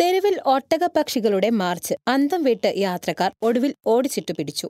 തെരുവിൽ ഒട്ടകപ്പക്ഷികളുടെ മാർച്ച് അന്തം വിട്ട് യാത്രക്കാർ ഒടുവിൽ ഓടിച്ചിട്ടു പിടിച്ചു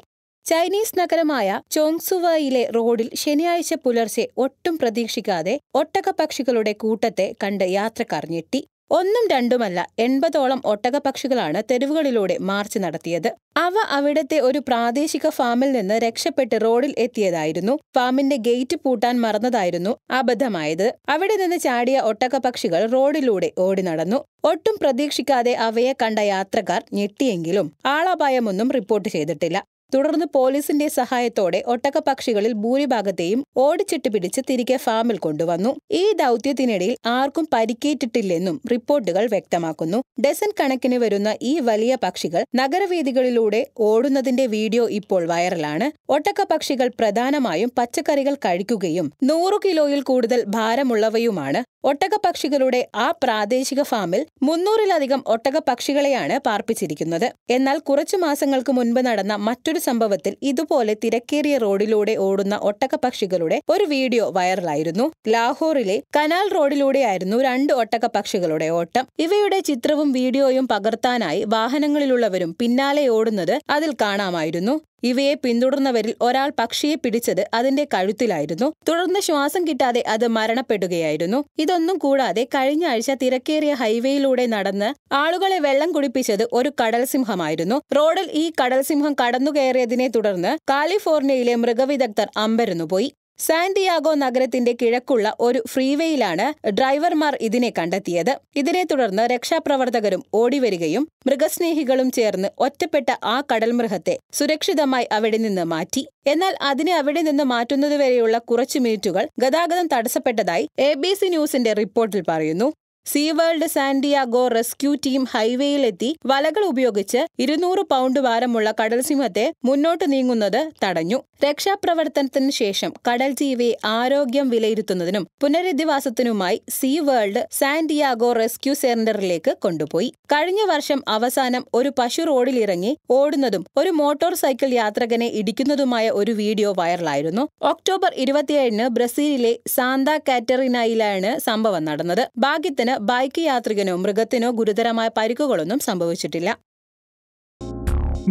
ചൈനീസ് നഗരമായ ചോങ്സുവയിലെ റോഡിൽ ശനിയാഴ്ച പുലർച്ചെ ഒട്ടും പ്രതീക്ഷിക്കാതെ ഒട്ടകപ്പക്ഷികളുടെ കൂട്ടത്തെ കണ്ട് യാത്രക്കാർ ഞെട്ടി ഒന്നും രണ്ടുമല്ല എൺപതോളം ഒട്ടകപക്ഷികളാണ് തെരുവുകളിലൂടെ മാർച്ച് നടത്തിയത് അവ അവിടത്തെ ഒരു പ്രാദേശിക ഫാമിൽ നിന്ന് രക്ഷപ്പെട്ട് റോഡിൽ എത്തിയതായിരുന്നു ഫാമിന്റെ ഗേറ്റ് പൂട്ടാൻ മറന്നതായിരുന്നു അബദ്ധമായത് അവിടെ നിന്ന് ചാടിയ ഒട്ടകപക്ഷികൾ റോഡിലൂടെ ഓടി നടന്നു ഒട്ടും പ്രതീക്ഷിക്കാതെ അവയെ കണ്ട യാത്രക്കാർ ഞെട്ടിയെങ്കിലും ആളപായമൊന്നും റിപ്പോർട്ട് ചെയ്തിട്ടില്ല തുടർന്ന് പോലീസിന്റെ സഹായത്തോടെ ഒട്ടകപക്ഷികളിൽ ഭൂരിഭാഗത്തെയും ഓടിച്ചിട്ട് പിടിച്ച് തിരികെ ഫാമിൽ കൊണ്ടുവന്നു ഈ ദൗത്യത്തിനിടയിൽ ആർക്കും പരിക്കേറ്റിട്ടില്ലെന്നും റിപ്പോർട്ടുകൾ വ്യക്തമാക്കുന്നു ഡസൻ കണക്കിന് വരുന്ന ഈ വലിയ പക്ഷികൾ നഗരവേദികളിലൂടെ ഓടുന്നതിന്റെ വീഡിയോ ഇപ്പോൾ വൈറലാണ് ഒട്ടക്കപക്ഷികൾ പ്രധാനമായും പച്ചക്കറികൾ കഴിക്കുകയും നൂറു കിലോയിൽ കൂടുതൽ ഭാരമുള്ളവയുമാണ് ഒട്ടകപക്ഷികളുടെ ആ പ്രാദേശിക ഫാമിൽ മുന്നൂറിലധികം ഒട്ടകപക്ഷികളെയാണ് പാർപ്പിച്ചിരിക്കുന്നത് എന്നാൽ കുറച്ചു മാസങ്ങൾക്ക് മുൻപ് നടന്ന മറ്റൊരു മറ്റൊരു സംഭവത്തിൽ ഇതുപോലെ തിരക്കേറിയ റോഡിലൂടെ ഓടുന്ന ഒട്ടകപക്ഷികളുടെ ഒരു വീഡിയോ വൈറലായിരുന്നു ലാഹോറിലെ കനാൽ റോഡിലൂടെയായിരുന്നു രണ്ട് ഒട്ടകപക്ഷികളുടെ ഓട്ടം ഇവയുടെ ചിത്രവും വീഡിയോയും പകർത്താനായി വാഹനങ്ങളിലുള്ളവരും പിന്നാലെ ഓടുന്നത് അതിൽ കാണാമായിരുന്നു ഇവയെ പിന്തുടർന്നവരിൽ ഒരാൾ പക്ഷിയെ പിടിച്ചത് അതിന്റെ കഴുത്തിലായിരുന്നു തുടർന്ന് ശ്വാസം കിട്ടാതെ അത് മരണപ്പെടുകയായിരുന്നു ഇതൊന്നും കൂടാതെ കഴിഞ്ഞ ആഴ്ച തിരക്കേറിയ ഹൈവേയിലൂടെ നടന്ന് ആളുകളെ വെള്ളം കുടിപ്പിച്ചത് ഒരു കടൽസിംഹമായിരുന്നു റോഡിൽ ഈ കടൽസിംഹം കടന്നുകയറിയതിനെ തുടർന്ന് കാലിഫോർണിയയിലെ മൃഗവിദഗ്ധർ അമ്പരന്നുപോയി സാന്റിയാഗോ നഗരത്തിന്റെ കിഴക്കുള്ള ഒരു ഫ്രീവേയിലാണ് ഡ്രൈവർമാർ ഇതിനെ കണ്ടെത്തിയത് ഇതിനെ തുടർന്ന് രക്ഷാപ്രവർത്തകരും ഓടിവരികയും മൃഗസ്നേഹികളും ചേർന്ന് ഒറ്റപ്പെട്ട ആ കടൽമൃഗത്തെ സുരക്ഷിതമായി അവിടെ നിന്ന് മാറ്റി എന്നാൽ അതിനെ അവിടെ നിന്ന് മാറ്റുന്നതുവരെയുള്ള കുറച്ചു മിനിറ്റുകൾ ഗതാഗതം തടസ്സപ്പെട്ടതായി എ ബി സി ന്യൂസിന്റെ റിപ്പോർട്ടിൽ പറയുന്നു Sea World Santiago rescue team ഹൈവേയിലെത്തി വലകൾ ഉപയോഗിച്ച് ഇരുന്നൂറ് പൗണ്ട് ഭാരമുള്ള കടൽസിംഹത്തെ മുന്നോട്ട് നീങ്ങുന്നത് തടഞ്ഞു രക്ഷാപ്രവർത്തനത്തിന് ശേഷം കടൽ ജീവിയെ ആരോഗ്യം വിലയിരുത്തുന്നതിനും പുനരധിവാസത്തിനുമായി സീ വേൾഡ് സാന്റിയാഗോ റെസ്ക്യൂ സെന്ററിലേക്ക് കൊണ്ടുപോയി കഴിഞ്ഞ വർഷം അവസാനം ഒരു പശു റോഡിലിറങ്ങി ഓടുന്നതും ഒരു മോട്ടോർ സൈക്കിൾ യാത്രകനെ ഇടിക്കുന്നതുമായ ഒരു വീഡിയോ വൈറലായിരുന്നു ഒക്ടോബർ ഇരുപത്തിയേഴിന് ബ്രസീലിലെ സാന്താ കാറ്ററിനയിലാണ് സംഭവം നടന്നത് ഭാഗ്യത്തിന് ബൈക്ക് യാത്രികനോ മൃഗത്തിനോ ഗുരുതരമായ പരിക്കുകളൊന്നും സംഭവിച്ചിട്ടില്ല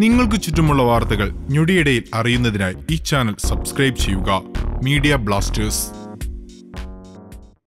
നിങ്ങൾക്ക് ചുറ്റുമുള്ള വാർത്തകൾ ഞൊടിയിടയിൽ അറിയുന്നതിനായി ഈ ചാനൽ സബ്സ്ക്രൈബ് ചെയ്യുക മീഡിയ ബ്ലാസ്റ്റേഴ്സ്